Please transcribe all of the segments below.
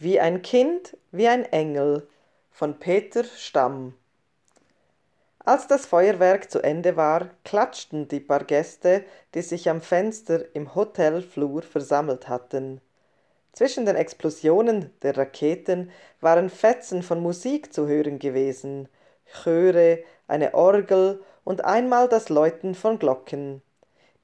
Wie ein Kind, wie ein Engel von Peter Stamm. Als das Feuerwerk zu Ende war, klatschten die paar Gäste, die sich am Fenster im Hotelflur versammelt hatten. Zwischen den Explosionen der Raketen waren Fetzen von Musik zu hören gewesen, Chöre, eine Orgel und einmal das Läuten von Glocken.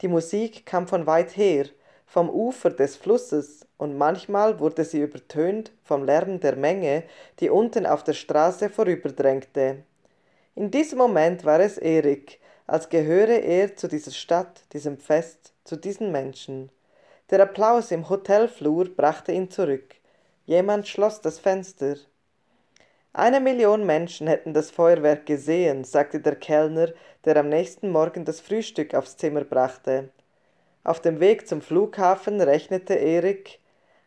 Die Musik kam von weit her, vom Ufer des Flusses, und manchmal wurde sie übertönt vom Lärm der Menge, die unten auf der Straße vorüberdrängte. In diesem Moment war es Erik, als gehöre er zu dieser Stadt, diesem Fest, zu diesen Menschen. Der Applaus im Hotelflur brachte ihn zurück. Jemand schloss das Fenster. Eine Million Menschen hätten das Feuerwerk gesehen, sagte der Kellner, der am nächsten Morgen das Frühstück aufs Zimmer brachte. Auf dem Weg zum Flughafen rechnete Erik,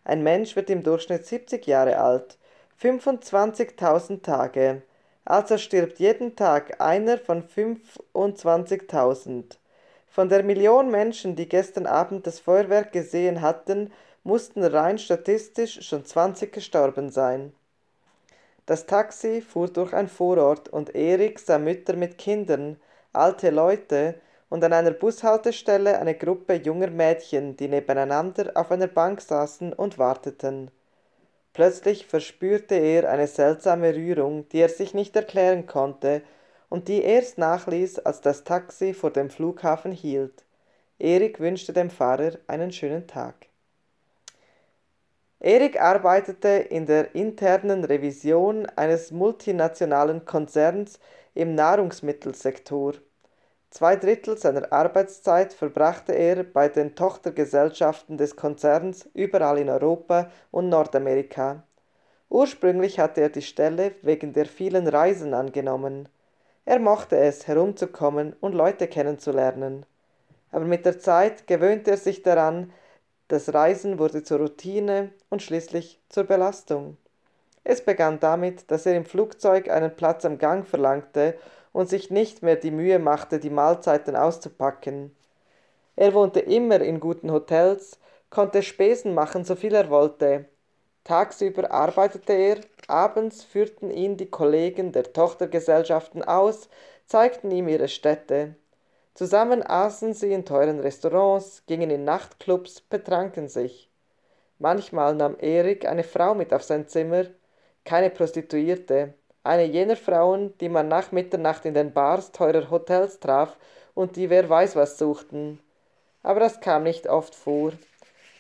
ein Mensch wird im Durchschnitt 70 Jahre alt, 25.000 Tage, also stirbt jeden Tag einer von 25.000. Von der Million Menschen, die gestern Abend das Feuerwerk gesehen hatten, mussten rein statistisch schon 20 gestorben sein. Das Taxi fuhr durch ein Vorort und Erik sah Mütter mit Kindern, alte Leute, und an einer Bushaltestelle eine Gruppe junger Mädchen, die nebeneinander auf einer Bank saßen und warteten. Plötzlich verspürte er eine seltsame Rührung, die er sich nicht erklären konnte und die erst nachließ, als das Taxi vor dem Flughafen hielt. Erik wünschte dem Fahrer einen schönen Tag. Erik arbeitete in der internen Revision eines multinationalen Konzerns im Nahrungsmittelsektor. Zwei Drittel seiner Arbeitszeit verbrachte er bei den Tochtergesellschaften des Konzerns überall in Europa und Nordamerika. Ursprünglich hatte er die Stelle wegen der vielen Reisen angenommen. Er mochte es, herumzukommen und Leute kennenzulernen. Aber mit der Zeit gewöhnte er sich daran, das Reisen wurde zur Routine und schließlich zur Belastung. Es begann damit, dass er im Flugzeug einen Platz am Gang verlangte und sich nicht mehr die Mühe machte, die Mahlzeiten auszupacken. Er wohnte immer in guten Hotels, konnte Spesen machen, so viel er wollte. Tagsüber arbeitete er, abends führten ihn die Kollegen der Tochtergesellschaften aus, zeigten ihm ihre Städte. Zusammen aßen sie in teuren Restaurants, gingen in Nachtclubs, betranken sich. Manchmal nahm Erik eine Frau mit auf sein Zimmer, keine Prostituierte, eine jener Frauen, die man nach Mitternacht in den Bars teurer Hotels traf und die wer weiß was suchten. Aber das kam nicht oft vor.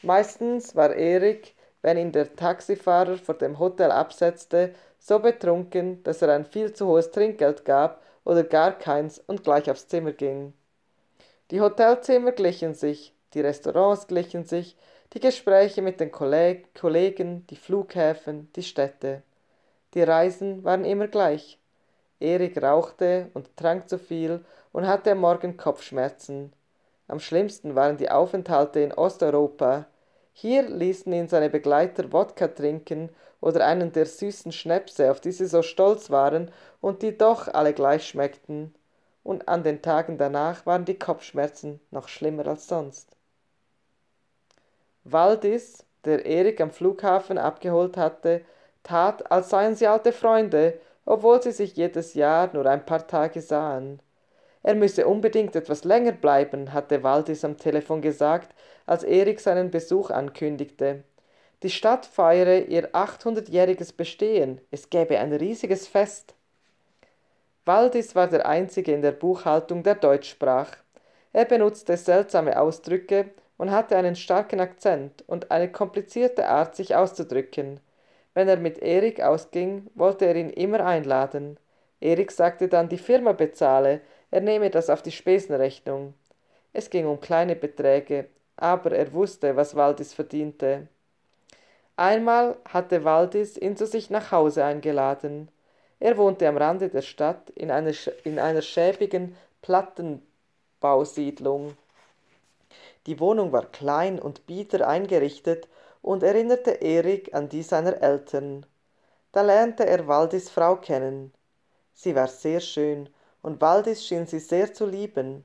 Meistens war Erik, wenn ihn der Taxifahrer vor dem Hotel absetzte, so betrunken, dass er ein viel zu hohes Trinkgeld gab oder gar keins und gleich aufs Zimmer ging. Die Hotelzimmer glichen sich, die Restaurants glichen sich, die Gespräche mit den Kolleg Kollegen, die Flughäfen, die Städte. Die Reisen waren immer gleich. Erik rauchte und trank zu viel und hatte am Morgen Kopfschmerzen. Am schlimmsten waren die Aufenthalte in Osteuropa. Hier ließen ihn seine Begleiter Wodka trinken oder einen der süßen Schnäpse, auf die sie so stolz waren und die doch alle gleich schmeckten. Und an den Tagen danach waren die Kopfschmerzen noch schlimmer als sonst. Waldis, der Erik am Flughafen abgeholt hatte, tat, als seien sie alte Freunde, obwohl sie sich jedes Jahr nur ein paar Tage sahen. Er müsse unbedingt etwas länger bleiben, hatte Waldis am Telefon gesagt, als Erik seinen Besuch ankündigte. Die Stadt feiere ihr 800-jähriges Bestehen. Es gäbe ein riesiges Fest. Waldis war der Einzige in der Buchhaltung, der Deutsch sprach. Er benutzte seltsame Ausdrücke und hatte einen starken Akzent und eine komplizierte Art, sich auszudrücken. Wenn er mit Erik ausging, wollte er ihn immer einladen. Erik sagte dann, die Firma bezahle, er nehme das auf die Spesenrechnung. Es ging um kleine Beträge, aber er wusste, was Waldis verdiente. Einmal hatte Waldis ihn zu sich nach Hause eingeladen. Er wohnte am Rande der Stadt in einer, in einer schäbigen Plattenbausiedlung. Die Wohnung war klein und bieter eingerichtet und erinnerte Erik an die seiner Eltern. Da lernte er Waldis Frau kennen. Sie war sehr schön, und Waldis schien sie sehr zu lieben.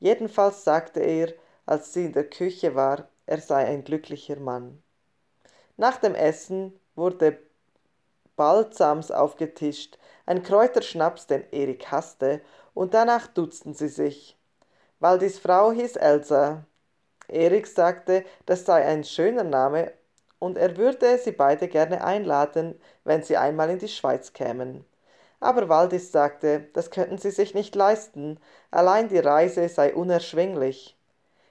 Jedenfalls sagte er, als sie in der Küche war, er sei ein glücklicher Mann. Nach dem Essen wurde Balsams aufgetischt, ein Kräuterschnaps, den Erik hasste, und danach duzten sie sich. Waldis Frau hieß Elsa. Erik sagte, das sei ein schöner Name und er würde sie beide gerne einladen, wenn sie einmal in die Schweiz kämen. Aber Waldis sagte, das könnten sie sich nicht leisten, allein die Reise sei unerschwinglich.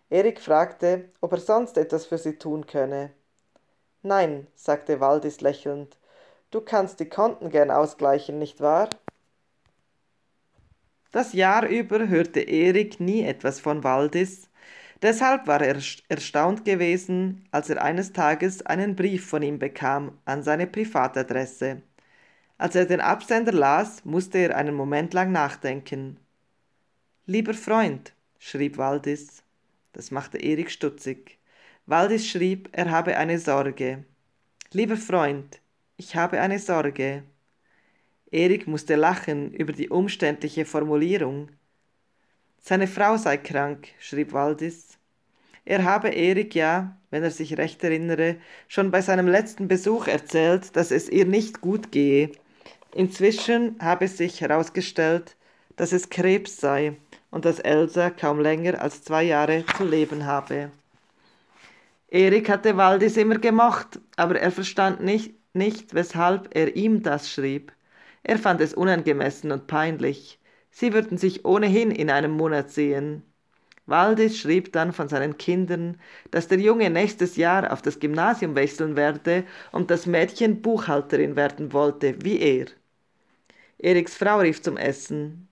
Erik fragte, ob er sonst etwas für sie tun könne. Nein, sagte Waldis lächelnd, du kannst die Konten gern ausgleichen, nicht wahr? Das Jahr über hörte Erik nie etwas von Waldis, Deshalb war er erstaunt gewesen, als er eines Tages einen Brief von ihm bekam an seine Privatadresse. Als er den Absender las, musste er einen Moment lang nachdenken. Lieber Freund, schrieb Waldis. Das machte Erik stutzig. Waldis schrieb, er habe eine Sorge. Lieber Freund, ich habe eine Sorge. Erik musste lachen über die umständliche Formulierung. Seine Frau sei krank, schrieb Waldis. Er habe Erik ja, wenn er sich recht erinnere, schon bei seinem letzten Besuch erzählt, dass es ihr nicht gut gehe. Inzwischen habe sich herausgestellt, dass es Krebs sei und dass Elsa kaum länger als zwei Jahre zu leben habe. Erik hatte Waldis immer gemocht, aber er verstand nicht, nicht, weshalb er ihm das schrieb. Er fand es unangemessen und peinlich. Sie würden sich ohnehin in einem Monat sehen. Waldis schrieb dann von seinen Kindern, dass der Junge nächstes Jahr auf das Gymnasium wechseln werde und das Mädchen Buchhalterin werden wollte, wie er. Eriks Frau rief zum Essen.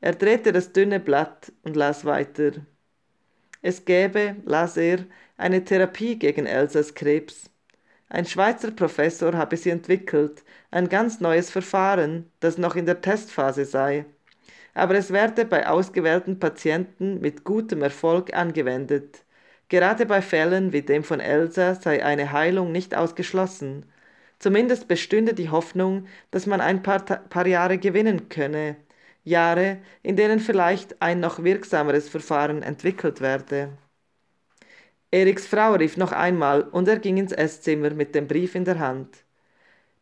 Er drehte das dünne Blatt und las weiter. Es gäbe, las er, eine Therapie gegen Elsas Krebs. Ein Schweizer Professor habe sie entwickelt, ein ganz neues Verfahren, das noch in der Testphase sei aber es werde bei ausgewählten Patienten mit gutem Erfolg angewendet. Gerade bei Fällen wie dem von Elsa sei eine Heilung nicht ausgeschlossen. Zumindest bestünde die Hoffnung, dass man ein paar, paar, Jahre gewinnen könne, Jahre, in denen vielleicht ein noch wirksameres Verfahren entwickelt werde. Eriks Frau rief noch einmal und er ging ins Esszimmer mit dem Brief in der Hand.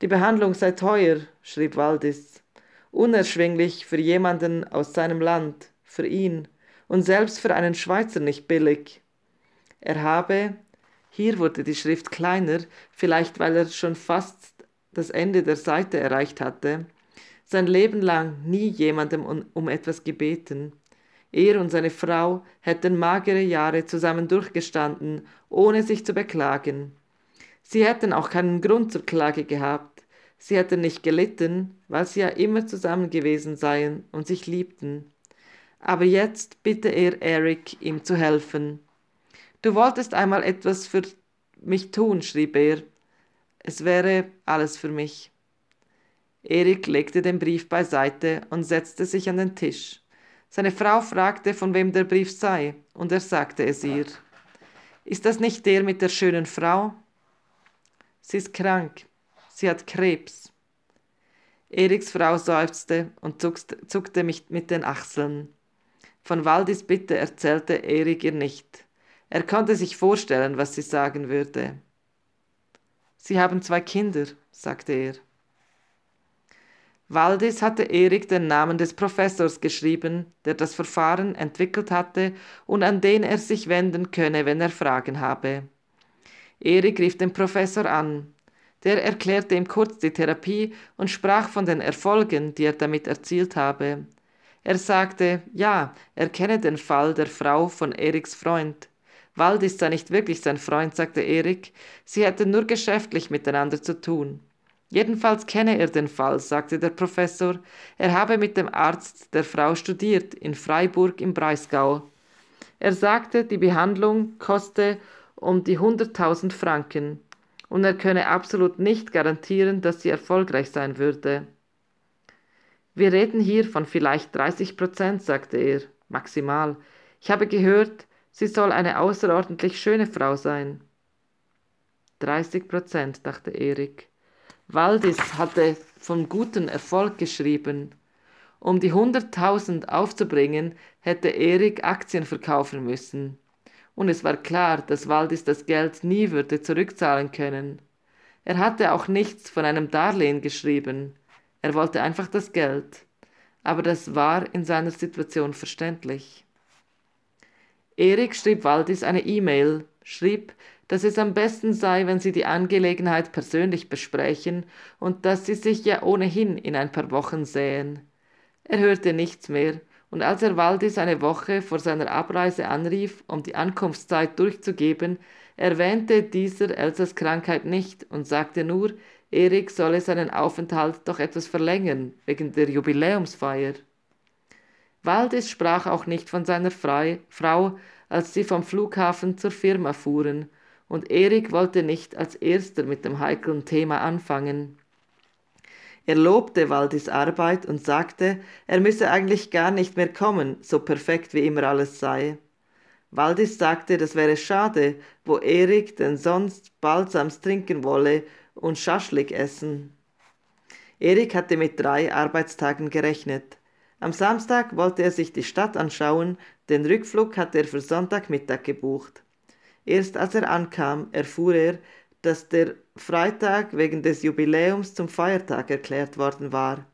Die Behandlung sei teuer, schrieb Waldis unerschwinglich für jemanden aus seinem Land, für ihn und selbst für einen Schweizer nicht billig. Er habe, hier wurde die Schrift kleiner, vielleicht weil er schon fast das Ende der Seite erreicht hatte, sein Leben lang nie jemandem um, etwas gebeten. Er und seine Frau hätten magere Jahre zusammen durchgestanden, ohne sich zu beklagen. Sie hätten auch keinen Grund zur Klage gehabt. Sie hätten nicht gelitten, weil sie ja immer zusammen gewesen seien und sich liebten. Aber jetzt bitte er Eric, ihm zu helfen. Du wolltest einmal etwas für mich tun, schrieb er. Es wäre alles für mich. Eric legte den Brief beiseite und setzte sich an den Tisch. Seine Frau fragte, von wem der Brief sei, und er sagte es ihr. Ist das nicht der mit der schönen Frau? Sie ist krank, sie hat Krebs. Eriks Frau seufzte und zuckte mich mit den Achseln. Von Waldis Bitte erzählte Erik ihr nicht. Er konnte sich vorstellen, was sie sagen würde. Sie haben zwei Kinder, sagte er. Waldis hatte Erik den Namen des Professors geschrieben, der das Verfahren entwickelt hatte und an den er sich wenden könne, wenn er Fragen habe. Erik rief den Professor an. Der erklärte ihm kurz die Therapie und sprach von den Erfolgen, die er damit erzielt habe. Er sagte, ja, er kenne den Fall der Frau von Eriks Freund. Wald ist da nicht wirklich sein Freund, sagte Erik, sie hätten nur geschäftlich miteinander zu tun. Jedenfalls kenne er den Fall, sagte der Professor, er habe mit dem Arzt der Frau studiert, in Freiburg im Breisgau. Er sagte, die Behandlung koste um die 100.000 Franken und er könne absolut nicht garantieren, dass sie erfolgreich sein würde. Wir reden hier von vielleicht 30 Prozent, sagte er, maximal. Ich habe gehört, sie soll eine außerordentlich schöne Frau sein. 30 Prozent, dachte Erik. Waldis hatte vom guten Erfolg geschrieben. Um die 100.000 aufzubringen, hätte Erik Aktien verkaufen müssen und es war klar, dass Waldis das Geld nie würde zurückzahlen können. Er hatte auch nichts von einem Darlehen geschrieben. Er wollte einfach das Geld. Aber das war in seiner Situation verständlich. Erik schrieb Waldis eine E-Mail, schrieb, dass es am besten sei, wenn sie die Angelegenheit persönlich besprechen und dass sie sich ja ohnehin in ein paar Wochen sähen. Er hörte nichts mehr, und als er Waldis eine Woche vor seiner Abreise anrief, um die Ankunftszeit durchzugeben, erwähnte dieser Elsas Krankheit nicht und sagte nur, Erik solle seinen Aufenthalt doch etwas verlängern, wegen der Jubiläumsfeier. Waldis sprach auch nicht von seiner Fre Frau, als sie vom Flughafen zur Firma fuhren, und Erik wollte nicht als erster mit dem heiklen Thema anfangen. Er lobte Waldis Arbeit und sagte, er müsse eigentlich gar nicht mehr kommen, so perfekt wie immer alles sei. Waldis sagte, das wäre schade, wo Erik denn sonst Balsams trinken wolle und Schaschlik essen. Erik hatte mit drei Arbeitstagen gerechnet. Am Samstag wollte er sich die Stadt anschauen, den Rückflug hatte er für Sonntagmittag gebucht. Erst als er ankam, erfuhr er, dass der Freitag wegen des Jubiläums zum Feiertag erklärt worden war.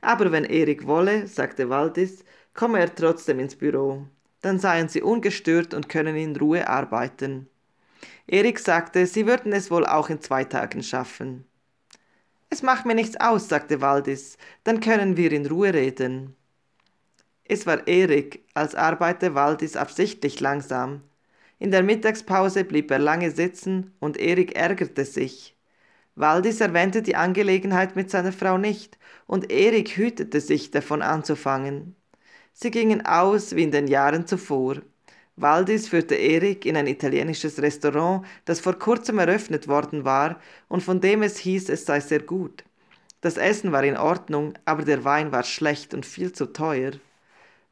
Aber wenn Erik wolle, sagte Waldis, komme er trotzdem ins Büro. Dann seien sie ungestört und können in Ruhe arbeiten. Erik sagte, sie würden es wohl auch in zwei Tagen schaffen. Es macht mir nichts aus, sagte Waldis, dann können wir in Ruhe reden. Es war Erik, als arbeite Waldis absichtlich langsam. In der Mittagspause blieb er lange sitzen und Erik ärgerte sich. Waldis erwähnte die Angelegenheit mit seiner Frau nicht und Erik hütete sich davon anzufangen. Sie gingen aus wie in den Jahren zuvor. Waldis führte Erik in ein italienisches Restaurant, das vor kurzem eröffnet worden war und von dem es hieß, es sei sehr gut. Das Essen war in Ordnung, aber der Wein war schlecht und viel zu teuer.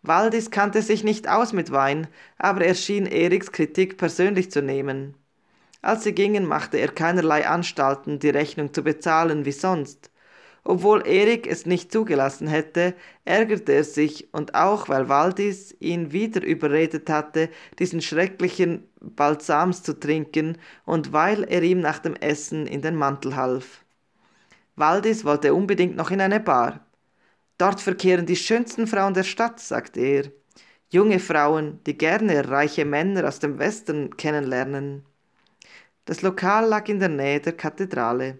Waldis kannte sich nicht aus mit Wein, aber er schien Eriks Kritik persönlich zu nehmen. Als sie gingen, machte er keinerlei Anstalten, die Rechnung zu bezahlen wie sonst. Obwohl Erik es nicht zugelassen hätte, ärgerte er sich und auch weil Waldis ihn wieder überredet hatte, diesen schrecklichen Balsams zu trinken und weil er ihm nach dem Essen in den Mantel half. Waldis wollte unbedingt noch in eine Bar. Dort verkehren die schönsten Frauen der Stadt, sagt er. Junge Frauen, die gerne reiche Männer aus dem Westen kennenlernen. Das Lokal lag in der Nähe der Kathedrale.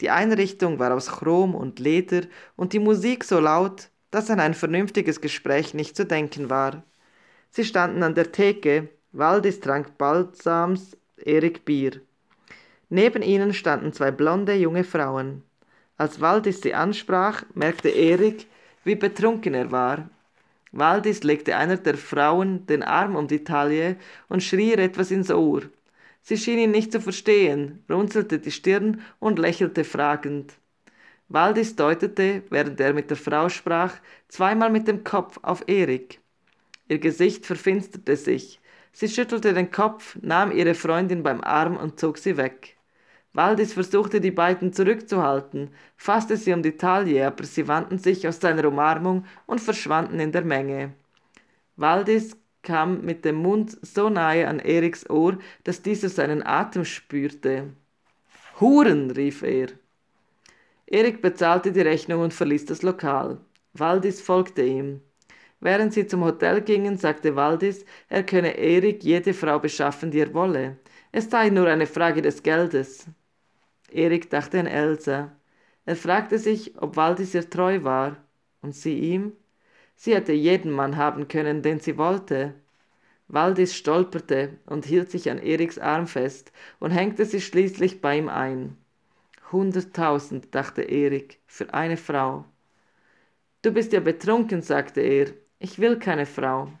Die Einrichtung war aus Chrom und Leder und die Musik so laut, dass an ein vernünftiges Gespräch nicht zu denken war. Sie standen an der Theke, Waldis trank balsams Erik Bier. Neben ihnen standen zwei blonde junge Frauen. Als Waldis sie ansprach, merkte Erik, wie betrunken er war. Waldis legte einer der Frauen den Arm um die Taille und schrie ihr etwas ins Ohr. Sie schien ihn nicht zu verstehen, runzelte die Stirn und lächelte fragend. Waldis deutete, während er mit der Frau sprach, zweimal mit dem Kopf auf Erik. Ihr Gesicht verfinsterte sich. Sie schüttelte den Kopf, nahm ihre Freundin beim Arm und zog sie weg. Waldis versuchte die beiden zurückzuhalten, fasste sie um die Taille, aber sie wandten sich aus seiner Umarmung und verschwanden in der Menge. Waldis kam mit dem Mund so nahe an Eriks Ohr, dass dieser seinen Atem spürte. Huren, rief er. Erik bezahlte die Rechnung und verließ das Lokal. Waldis folgte ihm. Während sie zum Hotel gingen, sagte Waldis, er könne Erik jede Frau beschaffen, die er wolle. Es sei nur eine Frage des Geldes. Erik dachte an Elsa. Er fragte sich, ob Waldis ihr treu war, und sie ihm? Sie hätte jeden Mann haben können, den sie wollte. Waldis stolperte und hielt sich an Eriks Arm fest und hängte sich schließlich bei ihm ein. Hunderttausend, dachte Erik, für eine Frau. Du bist ja betrunken, sagte er. Ich will keine Frau.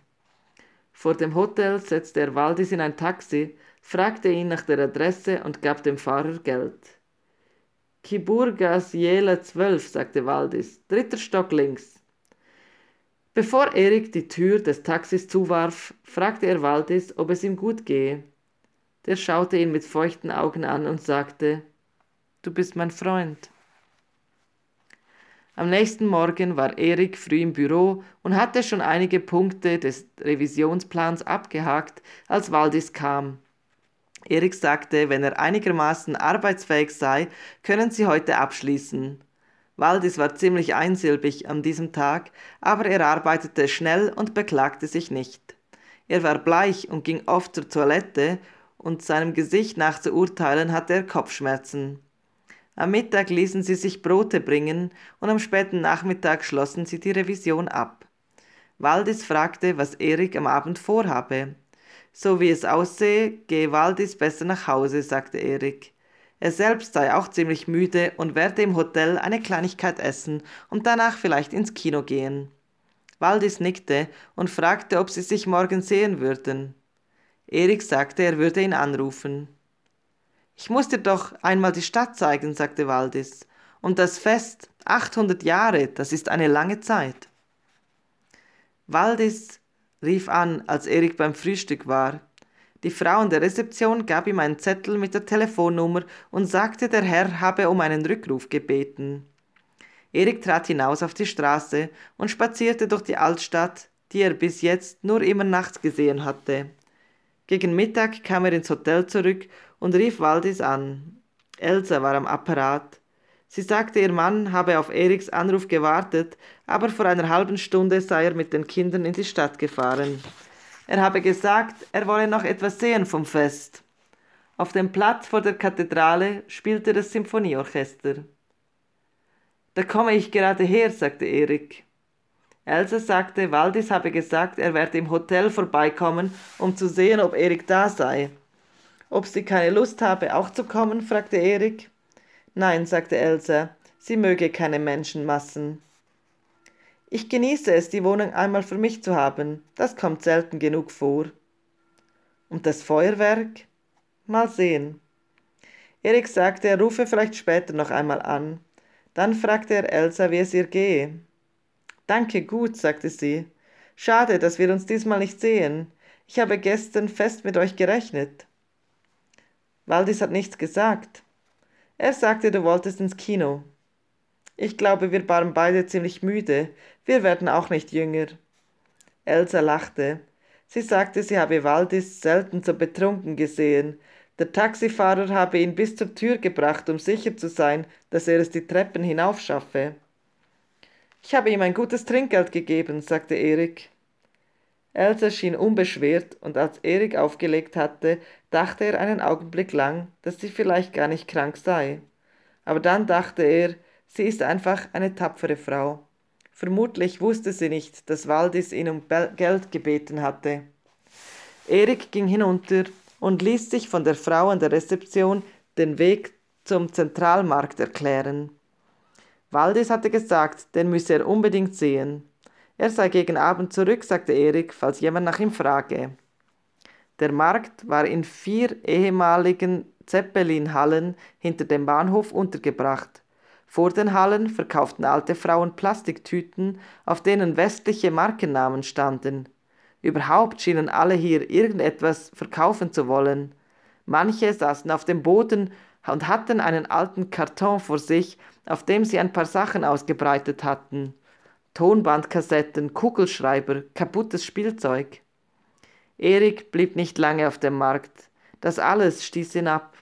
Vor dem Hotel setzte er Waldis in ein Taxi, fragte ihn nach der Adresse und gab dem Fahrer Geld. Kiburgas Jela 12, sagte Waldis, dritter Stock links. Bevor Erik die Tür des Taxis zuwarf, fragte er Waldis, ob es ihm gut gehe. Der schaute ihn mit feuchten Augen an und sagte, Du bist mein Freund. Am nächsten Morgen war Erik früh im Büro und hatte schon einige Punkte des Revisionsplans abgehakt, als Waldis kam. Erik sagte, wenn er einigermaßen arbeitsfähig sei, können sie heute abschließen. Waldis war ziemlich einsilbig an diesem Tag, aber er arbeitete schnell und beklagte sich nicht. Er war bleich und ging oft zur Toilette, und seinem Gesicht nach zu urteilen hatte er Kopfschmerzen. Am Mittag ließen sie sich Brote bringen und am späten Nachmittag schlossen sie die Revision ab. Waldis fragte, was Erik am Abend vorhabe. So wie es aussehe, gehe Waldis besser nach Hause, sagte Erik. Er selbst sei auch ziemlich müde und werde im Hotel eine Kleinigkeit essen und danach vielleicht ins Kino gehen. Waldis nickte und fragte, ob sie sich morgen sehen würden. Erik sagte, er würde ihn anrufen. Ich muss dir doch einmal die Stadt zeigen, sagte Waldis. Und das Fest, 800 Jahre, das ist eine lange Zeit. Waldis rief an, als Erik beim Frühstück war. Die Frau in der Rezeption gab ihm einen Zettel mit der Telefonnummer und sagte, der Herr habe um einen Rückruf gebeten. Erik trat hinaus auf die Straße und spazierte durch die Altstadt, die er bis jetzt nur immer nachts gesehen hatte. Gegen Mittag kam er ins Hotel zurück und rief Waldis an. Elsa war am Apparat. Sie sagte, ihr Mann habe auf Eriks Anruf gewartet, aber vor einer halben Stunde sei er mit den Kindern in die Stadt gefahren. Er habe gesagt, er wolle noch etwas sehen vom Fest. Auf dem Platz vor der Kathedrale spielte das Symphonieorchester. Da komme ich gerade her, sagte Erik. Elsa sagte, Waldis habe gesagt, er werde im Hotel vorbeikommen, um zu sehen, ob Erik da sei. Ob sie keine Lust habe, auch zu kommen, fragte Erik. Nein, sagte Elsa, sie möge keine Menschenmassen. Ich genieße es, die Wohnung einmal für mich zu haben. Das kommt selten genug vor. Und das Feuerwerk? Mal sehen. Erik sagte, er rufe vielleicht später noch einmal an. Dann fragte er Elsa, wie es ihr gehe. Danke gut, sagte sie. Schade, dass wir uns diesmal nicht sehen. Ich habe gestern fest mit euch gerechnet. Waldis hat nichts gesagt. Er sagte, du wolltest ins Kino. Ich glaube, wir waren beide ziemlich müde. Wir werden auch nicht jünger. Elsa lachte. Sie sagte, sie habe Waldis selten so betrunken gesehen. Der Taxifahrer habe ihn bis zur Tür gebracht, um sicher zu sein, dass er es die Treppen hinaufschaffe. Ich habe ihm ein gutes Trinkgeld gegeben, sagte Erik. Elsa schien unbeschwert, und als Erik aufgelegt hatte, dachte er einen Augenblick lang, dass sie vielleicht gar nicht krank sei. Aber dann dachte er, sie ist einfach eine tapfere Frau. Vermutlich wusste sie nicht, dass Waldis ihn um Geld gebeten hatte. Erik ging hinunter und ließ sich von der Frau an der Rezeption den Weg zum Zentralmarkt erklären. Waldis hatte gesagt, den müsse er unbedingt sehen. Er sei gegen Abend zurück, sagte Erik, falls jemand nach ihm frage. Der Markt war in vier ehemaligen Zeppelin-Hallen hinter dem Bahnhof untergebracht. Vor den Hallen verkauften alte Frauen Plastiktüten, auf denen westliche Markennamen standen. Überhaupt schienen alle hier irgendetwas verkaufen zu wollen. Manche saßen auf dem Boden und hatten einen alten Karton vor sich, auf dem sie ein paar Sachen ausgebreitet hatten. Tonbandkassetten, Kugelschreiber, kaputtes Spielzeug. Erik blieb nicht lange auf dem Markt. Das alles stieß ihn ab.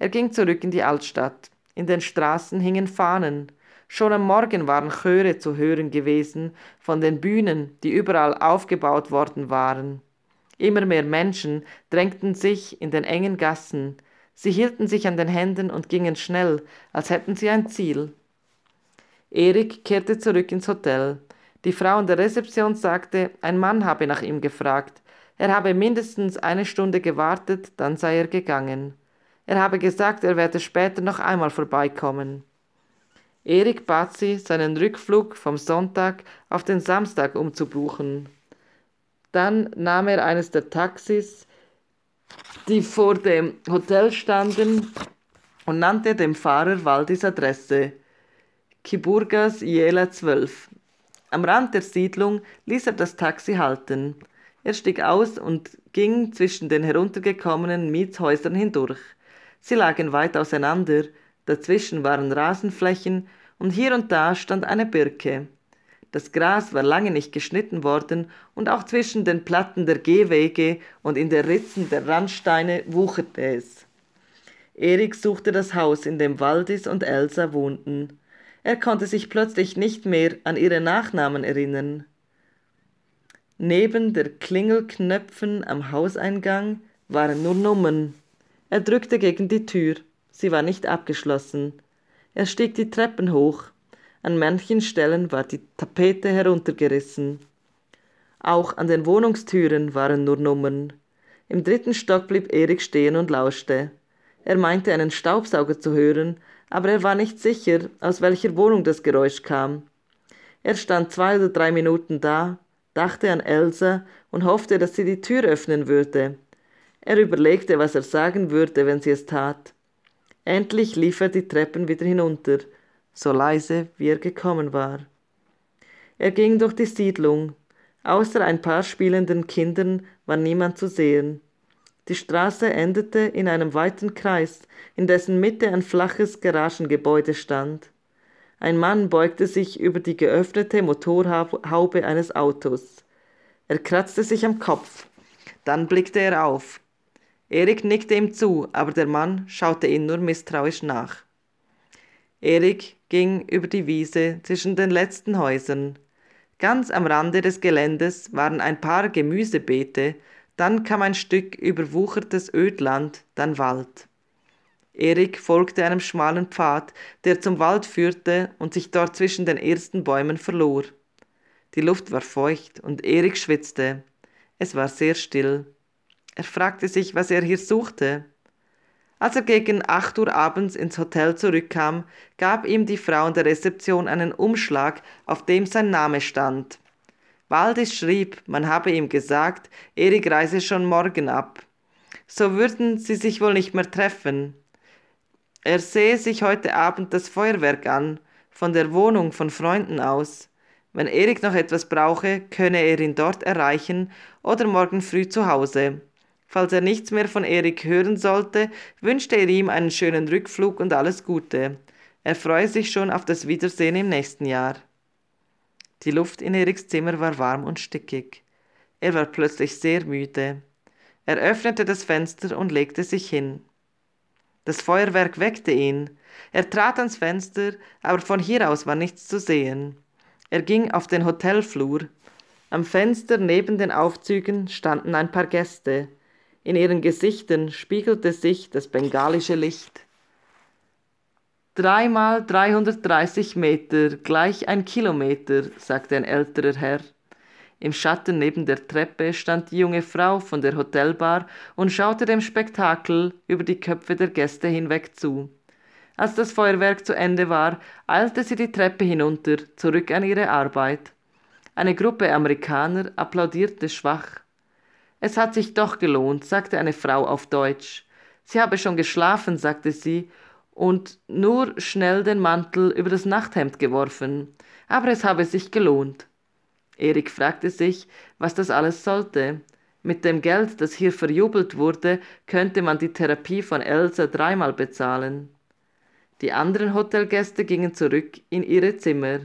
Er ging zurück in die Altstadt. In den Straßen hingen Fahnen. Schon am Morgen waren Chöre zu hören gewesen von den Bühnen, die überall aufgebaut worden waren. Immer mehr Menschen drängten sich in den engen Gassen. Sie hielten sich an den Händen und gingen schnell, als hätten sie ein Ziel. Erik kehrte zurück ins Hotel. Die Frau in der Rezeption sagte, ein Mann habe nach ihm gefragt. Er habe mindestens eine Stunde gewartet, dann sei er gegangen. Er habe gesagt, er werde später noch einmal vorbeikommen. Erik bat sie, seinen Rückflug vom Sonntag auf den Samstag umzubuchen. Dann nahm er eines der Taxis, die vor dem Hotel standen, und nannte dem Fahrer Waldis Adresse. Kiburgas Jela 12. Am Rand der Siedlung ließ er das Taxi halten. Er stieg aus und ging zwischen den heruntergekommenen Mietshäusern hindurch. Sie lagen weit auseinander, dazwischen waren Rasenflächen und hier und da stand eine Birke. Das Gras war lange nicht geschnitten worden und auch zwischen den Platten der Gehwege und in den Ritzen der Randsteine wucherte es. Erik suchte das Haus, in dem Waldis und Elsa wohnten. Er konnte sich plötzlich nicht mehr an ihre Nachnamen erinnern. Neben der Klingelknöpfen am Hauseingang waren nur Nummern. Er drückte gegen die Tür. Sie war nicht abgeschlossen. Er stieg die Treppen hoch. An manchen Stellen war die Tapete heruntergerissen. Auch an den Wohnungstüren waren nur Nummern. Im dritten Stock blieb Erik stehen und lauschte. Er meinte einen Staubsauger zu hören, aber er war nicht sicher, aus welcher Wohnung das Geräusch kam. Er stand zwei oder drei Minuten da, dachte an Elsa und hoffte, dass sie die Tür öffnen würde. Er überlegte, was er sagen würde, wenn sie es tat. Endlich lief er die Treppen wieder hinunter, so leise, wie er gekommen war. Er ging durch die Siedlung. Außer ein paar spielenden Kindern war niemand zu sehen. Die Straße endete in einem weiten Kreis, in dessen Mitte ein flaches Garagengebäude stand. Ein Mann beugte sich über die geöffnete Motorhaube eines Autos. Er kratzte sich am Kopf. Dann blickte er auf. Erik nickte ihm zu, aber der Mann schaute ihn nur misstrauisch nach. Erik ging über die Wiese zwischen den letzten Häusern. Ganz am Rande des Geländes waren ein paar Gemüsebeete dann kam ein Stück überwuchertes Ödland, dann Wald. Erik folgte einem schmalen Pfad, der zum Wald führte und sich dort zwischen den ersten Bäumen verlor. Die Luft war feucht und Erik schwitzte. Es war sehr still. Er fragte sich, was er hier suchte. Als er gegen 8 Uhr abends ins Hotel zurückkam, gab ihm die Frau in der Rezeption einen Umschlag, auf dem sein Name stand. Waldis schrieb, man habe ihm gesagt, Erik reise schon morgen ab. So würden sie sich wohl nicht mehr treffen. Er sehe sich heute Abend das Feuerwerk an, von der Wohnung von Freunden aus. Wenn Erik noch etwas brauche, könne er ihn dort erreichen oder morgen früh zu Hause. Falls er nichts mehr von Erik hören sollte, wünschte er ihm einen schönen Rückflug und alles Gute. Er freue sich schon auf das Wiedersehen im nächsten Jahr. Die Luft in Eriks Zimmer war warm und stickig. Er war plötzlich sehr müde. Er öffnete das Fenster und legte sich hin. Das Feuerwerk weckte ihn. Er trat ans Fenster, aber von hier aus war nichts zu sehen. Er ging auf den Hotelflur. Am Fenster neben den Aufzügen standen ein paar Gäste. In ihren Gesichtern spiegelte sich das bengalische Licht. Dreimal 330 Meter, gleich ein Kilometer, sagte ein älterer Herr. Im Schatten neben der Treppe stand die junge Frau von der Hotelbar und schaute dem Spektakel über die Köpfe der Gäste hinweg zu. Als das Feuerwerk zu Ende war, eilte sie die Treppe hinunter, zurück an ihre Arbeit. Eine Gruppe Amerikaner applaudierte schwach. Es hat sich doch gelohnt, sagte eine Frau auf Deutsch. Sie habe schon geschlafen, sagte sie, und nur schnell den Mantel über das Nachthemd geworfen, aber es habe sich gelohnt. Erik fragte sich, was das alles sollte. Mit dem Geld, das hier verjubelt wurde, könnte man die Therapie von Elsa dreimal bezahlen. Die anderen Hotelgäste gingen zurück in ihre Zimmer.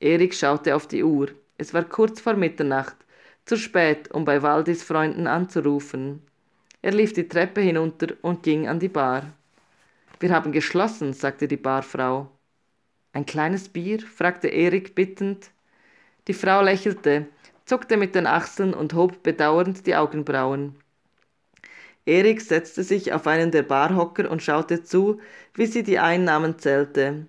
Erik schaute auf die Uhr. Es war kurz vor Mitternacht, zu spät, um bei Waldis Freunden anzurufen. Er lief die Treppe hinunter und ging an die Bar. Wir haben geschlossen, sagte die Barfrau. Ein kleines Bier? fragte Erik bittend. Die Frau lächelte, zuckte mit den Achseln und hob bedauernd die Augenbrauen. Erik setzte sich auf einen der Barhocker und schaute zu, wie sie die Einnahmen zählte.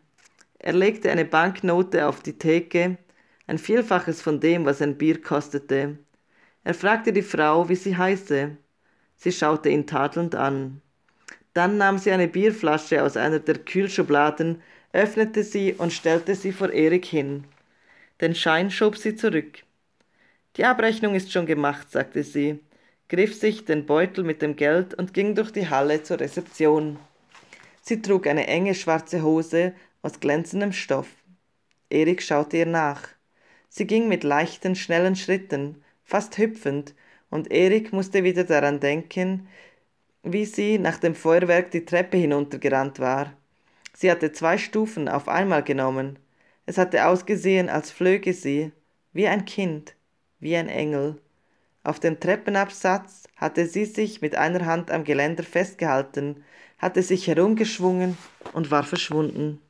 Er legte eine Banknote auf die Theke, ein Vielfaches von dem, was ein Bier kostete. Er fragte die Frau, wie sie heiße. Sie schaute ihn tadelnd an. Dann nahm sie eine Bierflasche aus einer der Kühlschubladen, öffnete sie und stellte sie vor Erik hin. Den Schein schob sie zurück. Die Abrechnung ist schon gemacht, sagte sie, griff sich den Beutel mit dem Geld und ging durch die Halle zur Rezeption. Sie trug eine enge schwarze Hose aus glänzendem Stoff. Erik schaute ihr nach. Sie ging mit leichten, schnellen Schritten, fast hüpfend, und Erik musste wieder daran denken, wie sie nach dem Feuerwerk die Treppe hinuntergerannt war. Sie hatte zwei Stufen auf einmal genommen. Es hatte ausgesehen, als flöge sie, wie ein Kind, wie ein Engel. Auf dem Treppenabsatz hatte sie sich mit einer Hand am Geländer festgehalten, hatte sich herumgeschwungen und war verschwunden.